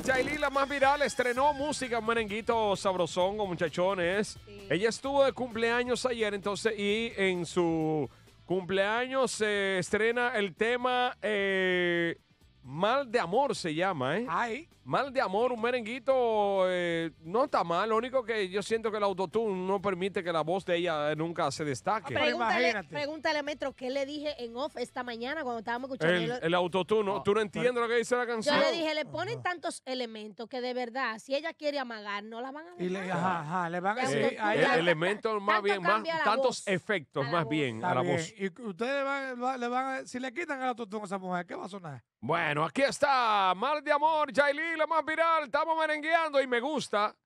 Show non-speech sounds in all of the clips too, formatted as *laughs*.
Oye, la más viral, estrenó música, un merenguito sabrosón muchachones. Ella estuvo de cumpleaños ayer, entonces, y en su cumpleaños se eh, estrena el tema eh, Mal de amor se llama, ¿eh? Ay. Mal de amor, un merenguito eh, no está mal. Lo único que yo siento que el autotune no permite que la voz de ella nunca se destaque. Ah, pregúntale, pregúntale Metro qué le dije en off esta mañana cuando estábamos escuchando. El, el autotune, tú no entiendes lo que dice la canción. Yo le dije, le ponen tantos elementos que de verdad, si ella quiere amagar, no la van a Y le van a decir. Eh, elementos más bien, más, tantos efectos más bien a la voz. Y ustedes le van, le van si le quitan el autotune a esa mujer, ¿qué va a sonar? Bueno, aquí está mal de Amor, Jailí, la más viral. Estamos merengueando y me gusta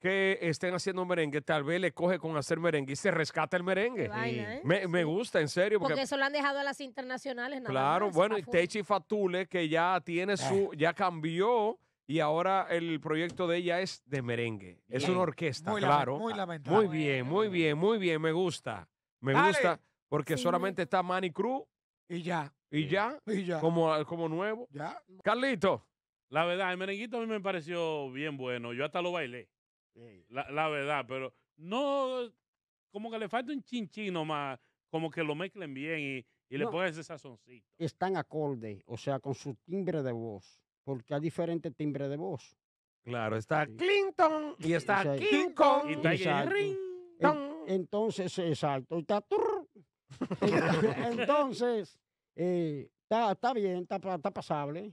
que estén haciendo merengue. Tal vez le coge con hacer merengue y se rescata el merengue. ¿eh? me, gusta, en serio. Porque, eso lo han dejado a las internacionales. Nada claro, bueno, y Techi Fatule, que ya tiene su, eh. ya cambió. Y ahora el proyecto de ella es de merengue. Es una orquesta, claro. Muy lamentable. Muy bien, muy bien, muy bien. Me gusta. Me gusta porque solamente está Manny Cruz. Y ya. *laughs* Y ya, Como, como nuevo. Ya. Carlito. La verdad, el merenguito a mí me pareció bien bueno. Yo hasta lo bailé. La, verdad, pero no, como que le falta un chinchín más como que lo mezclen bien y, y puedes le esa ese sazoncito. Están acorde, o sea, con su timbre de voz, porque hay diferentes timbre de voz. Claro, está Clinton *laughs* y está King Kong y está *laughs* entonces, exacto, está Entonces, eh, está, bien, está pasable.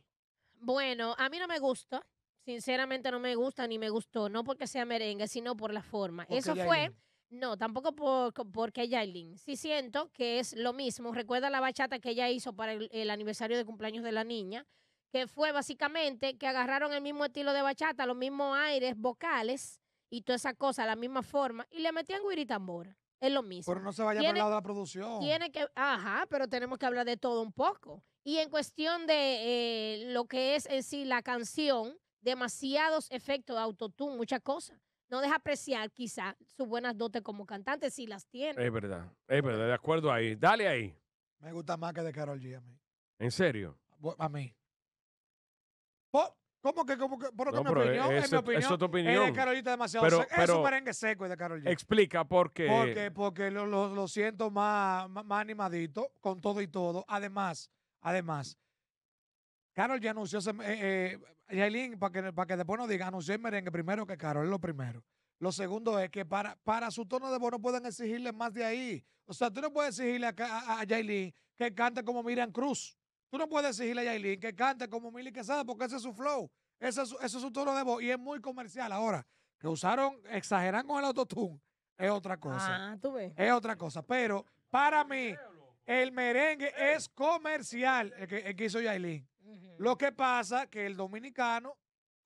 Bueno, a mí no me gusta. Sinceramente no me gusta ni me gustó. No porque sea merengue, sino por la forma. Eso fue... No, tampoco por, porque Yailin. Sí siento que es lo mismo. Recuerda la bachata que ella hizo para el, aniversario de cumpleaños de la niña que fue básicamente que agarraron el mismo estilo de bachata, los mismos aires vocales y toda esa cosa, la misma forma, y le metían y tambora. Es lo mismo. Pero no se vaya a hablar lado de la producción. Tiene que, ajá, pero tenemos que hablar de todo un poco. Y en cuestión de eh, lo que es en sí la canción, demasiados efectos de autotune, muchas cosas. No deja apreciar quizá sus buenas dotes como cantante si las tiene. Es verdad, es verdad, de acuerdo ahí. Dale ahí. Me gusta más que de Carol G a mí. ¿En serio? A mí. ¿Cómo que? Cómo que? por no, mi opinión, es, es opinión. es tu opinión. Es demasiado es un merengue seco de Carol Explica por qué. Porque, porque lo, lo, siento más, más, animadito, con todo y todo. Además, además, Carol ya anunció, eh, eh para que, para que después nos diga, anunció el merengue primero que Carol, es lo primero. Lo segundo es que para, para su tono de voz no pueden exigirle más de ahí. O sea, tú no puedes exigirle a, Jailín que cante como Miriam Cruz. Tú no puedes decirle a Yailin que cante como Milly Quezada porque ese es su flow, ese es su, tono de voz y es muy comercial. Ahora, que usaron, exageran con el autotune, es otra cosa. Ah, tú ves. Es otra cosa. Pero para mí, el merengue es comercial, el que, hizo Yailin. Lo que pasa que el dominicano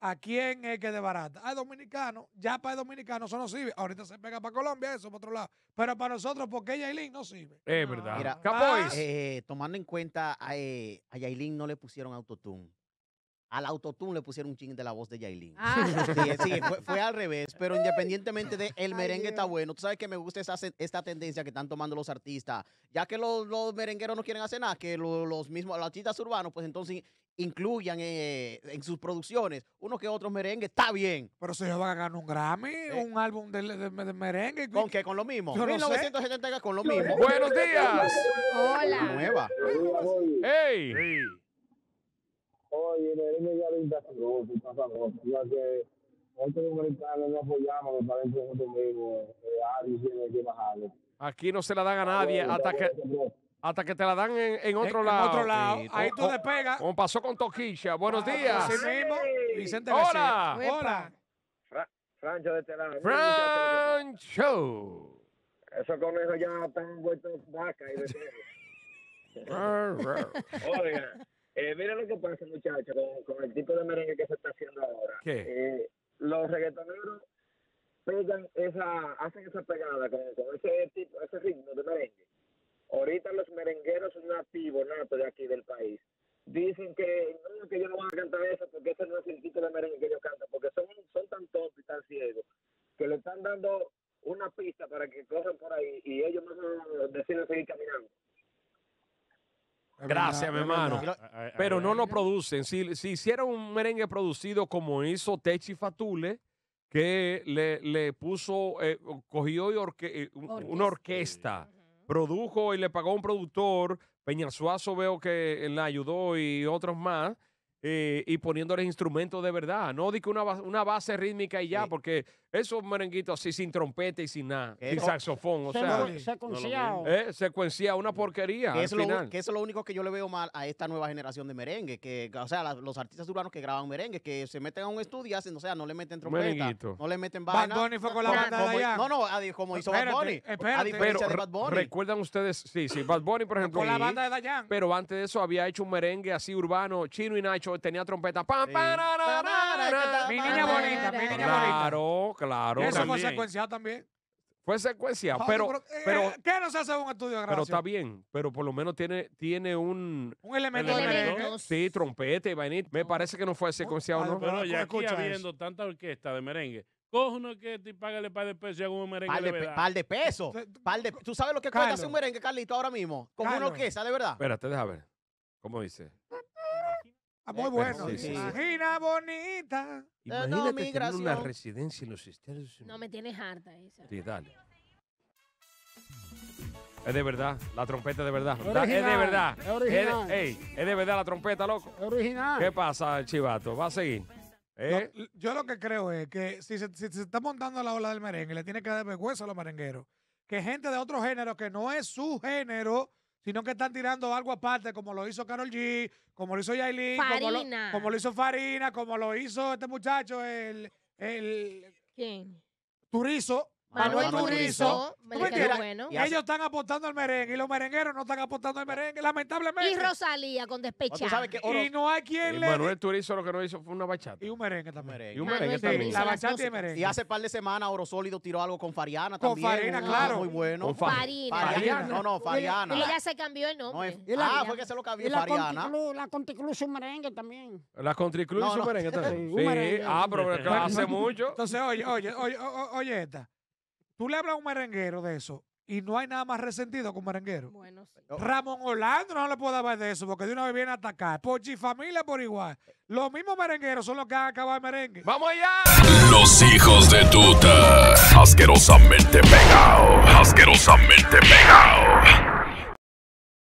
¿A quién es que de barata? Ah, dominicano. Ya para el dominicano eso no sirve. Ahorita se pega para Colombia, eso para otro lado. Pero para nosotros, porque Yailin no sirve. Es ah. verdad. Mira, ah. eh, eh, tomando en cuenta, a, eh, Yailin no le pusieron autotune. Al autotune le pusieron un ching de la voz de Yailin. Ah. Sí, fue, al revés. Pero independientemente de el merengue está bueno. Tú sabes que me gusta esta tendencia que están tomando los artistas. Ya que los, los merengueros no quieren hacer nada, que los, mismos, artistas urbanos, pues entonces incluyan eh, en sus producciones unos que otros merengue, está bien. Pero si ellos van a ganar un Grammy, eh. un álbum de, de, merengue. ¿Con qué? ¿Con lo mismo? Yo 1970 sé. con lo mismo. ¡Buenos días! ¡Hola! Nueva. ¡Ey! Sí. Oye, merengue ya de sabroso, está Ya que no apoyamos los que eh, Aquí no se la dan a nadie hasta que hasta que te la dan en, otro lado. En otro lado. Ahí tú despegas. Como pasó con Toquilla. Buenos ah, pues días. Sí Vicente Hola. Hola. Francho de este lado. Francho. con eso ya están vueltos vaca y de *laughs* Oiga, eh, mira lo que pasa, muchachos, con, el tipo de merengue que se está haciendo ahora. ¿Qué? Eh, los reggaetoneros pegan esa, hacen esa pegada con, ese, tipo, ese ritmo de merengue Ahorita los merengueros nativos, natos de aquí del país, dicen que no, que yo no voy a cantar eso porque eso no es el tipo de merengue que yo canto, porque son, son tan tontos y tan ciegos que le están dando una pista para que corran por ahí y ellos no deciden seguir caminando. Gracias, mi hermano. Pero no lo producen. Si, si hiciera un merengue producido como hizo Techi Fatule, que le, le puso, eh, cogió y eh, una orquesta Produjo y le pagó a un productor. Suazo veo que la ayudó y otros más. Eh, y poniéndoles instrumentos de verdad. No di una, base rítmica y ya, porque esos merenguitos así sin trompeta y sin nada, sin saxofón, o sea. secuenciado. secuenciado, eh, una porquería. Que, que eso es lo único que yo le veo mal a esta nueva generación de merengue, que, o sea, los artistas urbanos que graban merengue, que se meten a un estudio y hacen, o sea, no le meten trompeta, no le meten vaina. Bad Bunny fue con la banda de Dayan. No, no, como hizo Bad Bunny. Espérate. A diferencia de Bad Bunny. Recuerdan ustedes, sí, sí, Bad Bunny, por ejemplo. con la banda de Dayan. Pero antes de eso había hecho un merengue así urbano, Chino y Nacho, tenía trompeta. ¡Pam, mi niña bonita, mi niña Claro, claro. Eso fue secuenciado también. Fue secuenciado, ah, pero, pero, eh, eh, ¿Qué no se hace un estudio de grabación? Pero está bien, pero por lo menos tiene, tiene un... Un elemento, de merengue Sí, trompeta y vainita. Me parece que no fue secuenciado, ¿no? Pero ya aquí habiendo tanta orquesta de merengue, coge una orquesta y págale par de pesos y hago un merengue par de, Par de pesos. ¿Tú sabes lo que cuesta hacer un merengue, Carlito, ahora mismo? Como una orquesta, de verdad. Espérate, déjame ver. ¿Cómo dice? Ah, eh, muy bueno. Imagina bonita. Eh, imagínate no, una residencia en los Estados No me tienes harta esa. Sí, dale. Es de verdad, la trompeta de verdad. es de verdad. Es original. Es de, es de verdad la trompeta, loco. Es original. ¿Qué pasa, chivato? ¿Va a seguir? Eh. yo lo que creo es que si se está montando la ola del merengue, le tiene que dar vergüenza a los merengueros. Que gente de otro género que no es su género sino que están tirando algo aparte, como lo hizo Carol G, como lo hizo Yailin, como lo, hizo Farina, como lo hizo este muchacho, el. el ¿Quién? Turizo. Manuel Turizo. Bueno. Ellos están apostando al merengue y los merengueros no están apostando al merengue, lamentablemente. Y Rosalía con despechado Y no hay quien le. Manuel Turizo lo que no hizo fue una bachata. Y un merengue también. Merengue. Y un ah, merengue también. La bachata y el merengue. Y hace par de semanas Oro Sólido tiró algo con Fariana también. Con Farina, claro. Muy bueno. Con Farina. No, no, Fariana. Y ella se cambió el nombre. ah, fue que se lo cambió Fariana. La Contriclub y un merengue también. La Contriclub y su merengue también. *laughs* Sí. Ah, pero *laughs* hace mucho. Entonces, oye, oye, oye, oye esta. Tú le hablas a un merenguero de eso y no hay nada más resentido que un merenguero. Ramón Orlando no le puede hablar de eso porque de una vez viene a atacar. Pochi familia por igual. Los mismos merengueros son los que han acabado el merengue. ¡Vamos allá! Los hijos de tuta. Asquerosamente pegado. Asquerosamente pegado.